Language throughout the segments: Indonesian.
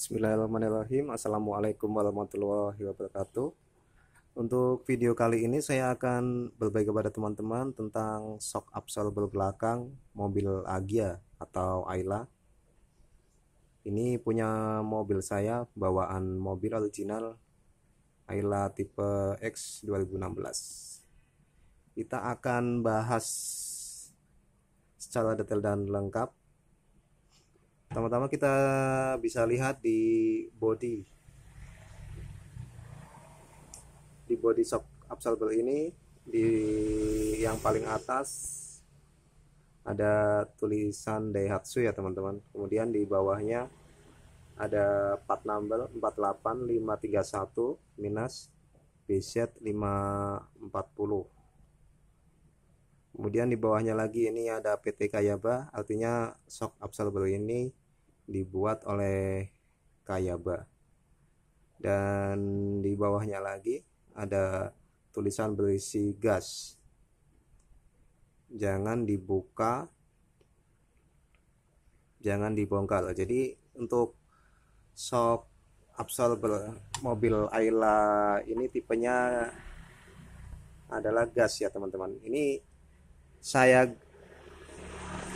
Bismillahirrahmanirrahim Assalamualaikum warahmatullahi wabarakatuh Untuk video kali ini saya akan berbagi kepada teman-teman tentang shock absorber belakang mobil Agia atau Ayla Ini punya mobil saya bawaan mobil original Ayla tipe X 2016 Kita akan bahas secara detail dan lengkap Pertama-tama kita bisa lihat di body. Di body shock absorber ini di yang paling atas ada tulisan Daihatsu ya teman-teman. Kemudian di bawahnya ada part number 48531 minus BZ 540. Kemudian di bawahnya lagi ini ada PT Kayaba, artinya shock absorber ini dibuat oleh Kayaba. Dan di bawahnya lagi ada tulisan berisi gas. Jangan dibuka, jangan dibongkar. Jadi untuk shock absorber mobil Ayla ini tipenya adalah gas ya teman-teman. Ini saya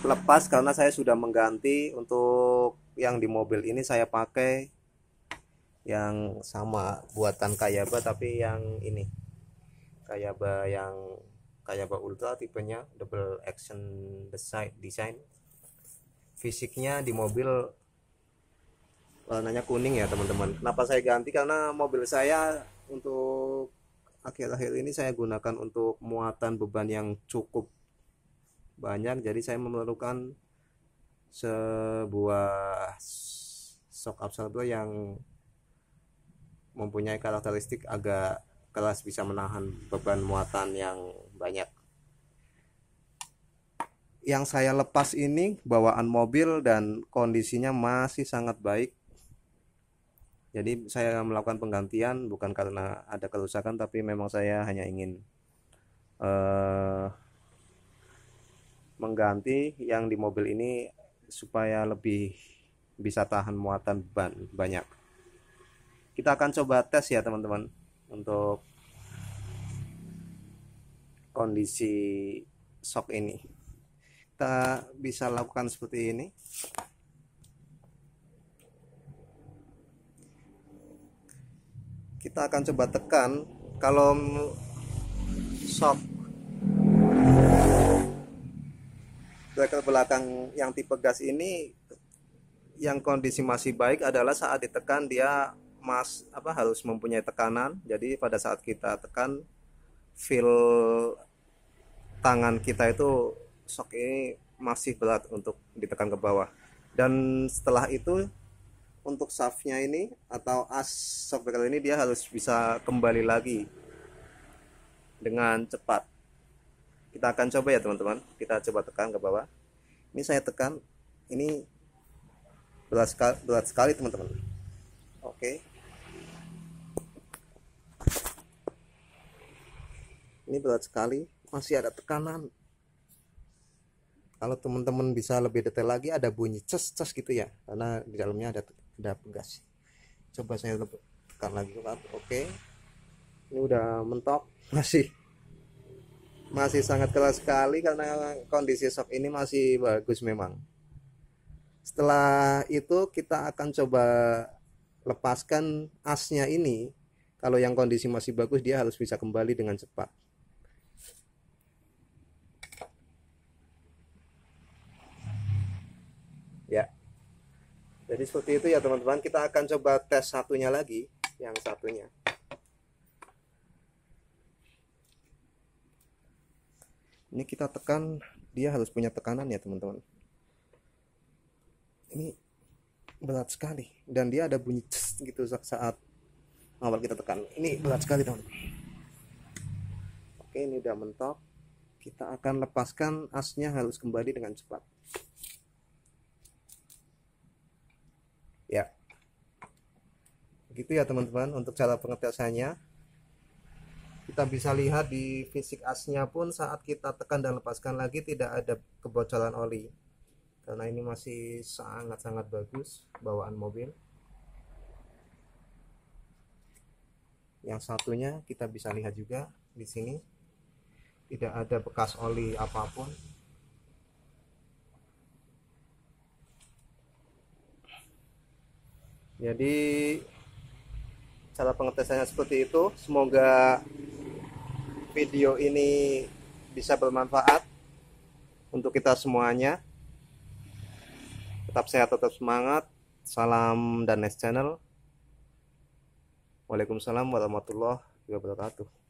lepas karena saya sudah mengganti untuk yang di mobil ini saya pakai yang sama buatan Kayaba tapi yang ini Kayaba yang Kayaba Ultra tipenya double action design design fisiknya di mobil warnanya kuning ya teman-teman kenapa saya ganti karena mobil saya untuk akhir-akhir ini saya gunakan untuk muatan beban yang cukup banyak jadi saya memerlukan sebuah shock absorber yang mempunyai karakteristik agak kelas bisa menahan beban muatan yang banyak. Yang saya lepas ini bawaan mobil dan kondisinya masih sangat baik. Jadi saya melakukan penggantian bukan karena ada kerusakan tapi memang saya hanya ingin uh, mengganti yang di mobil ini supaya lebih bisa tahan muatan ban banyak kita akan coba tes ya teman-teman untuk kondisi shock ini kita bisa lakukan seperti ini kita akan coba tekan kalau shock bracket belakang yang tipe gas ini yang kondisi masih baik adalah saat ditekan dia mas apa harus mempunyai tekanan. Jadi pada saat kita tekan feel tangan kita itu sok ini masih berat untuk ditekan ke bawah. Dan setelah itu untuk shaftnya ini atau as shock ini dia harus bisa kembali lagi dengan cepat kita akan coba ya teman-teman kita coba tekan ke bawah ini saya tekan ini berat sekali berat sekali teman-teman oke ini berat sekali masih ada tekanan kalau teman-teman bisa lebih detail lagi ada bunyi ces ces gitu ya karena di dalamnya ada ada gas coba saya tekan lagi oke ini udah mentok masih masih sangat keras sekali karena kondisi shock ini masih bagus memang. Setelah itu kita akan coba lepaskan asnya ini. Kalau yang kondisi masih bagus dia harus bisa kembali dengan cepat. Ya. Jadi seperti itu ya teman-teman, kita akan coba tes satunya lagi, yang satunya. ini kita tekan dia harus punya tekanan ya teman-teman ini berat sekali dan dia ada bunyi css gitu saat awal kita tekan ini berat sekali teman oke ini udah mentok kita akan lepaskan asnya harus kembali dengan cepat ya begitu ya teman-teman untuk cara pengetesannya kita bisa lihat di fisik asnya pun saat kita tekan dan lepaskan lagi tidak ada kebocoran oli karena ini masih sangat-sangat bagus bawaan mobil yang satunya kita bisa lihat juga di sini tidak ada bekas oli apapun jadi cara pengetesannya seperti itu semoga video ini bisa bermanfaat untuk kita semuanya. Tetap sehat, tetap semangat. Salam dan next channel. Waalaikumsalam warahmatullahi wabarakatuh.